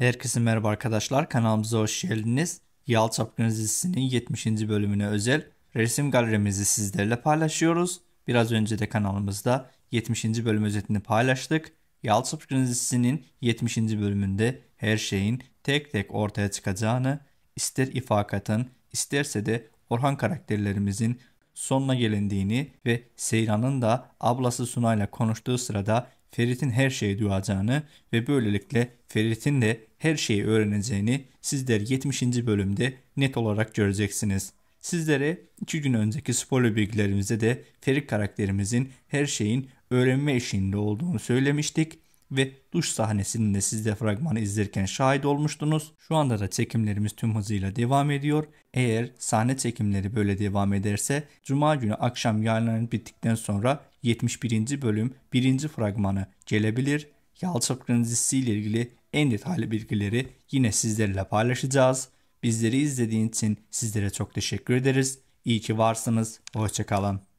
Herkese merhaba arkadaşlar. Kanalımıza hoş geldiniz. Yal Çapkın dizisinin 70. bölümüne özel resim galerimizi sizlerle paylaşıyoruz. Biraz önce de kanalımızda 70. bölüm özetini paylaştık. Yal Çapkın dizisinin 70. bölümünde her şeyin tek tek ortaya çıkacağını ister ifakatın isterse de Orhan karakterlerimizin sonuna gelindiğini ve Seyran'ın da ablası Sunay'la konuştuğu sırada Ferit'in her şeyi duyacağını ve böylelikle Ferit'in de her şeyi öğreneceğini sizler 70. bölümde net olarak göreceksiniz. Sizlere 2 gün önceki spoiler bilgilerimizde de Ferik karakterimizin her şeyin öğrenme eşiğinde olduğunu söylemiştik ve duş sahnesinin de sizde fragmanı izlerken şahit olmuştunuz. Şu anda da çekimlerimiz tüm hızıyla devam ediyor. Eğer sahne çekimleri böyle devam ederse Cuma günü akşam yayınların bittikten sonra 71. bölüm 1. fragmanı gelebilir. Yalçın ile ilgili en detaylı bilgileri yine sizlerle paylaşacağız. Bizleri izlediğiniz için sizlere çok teşekkür ederiz. İyi ki varsınız. Hoşçakalın.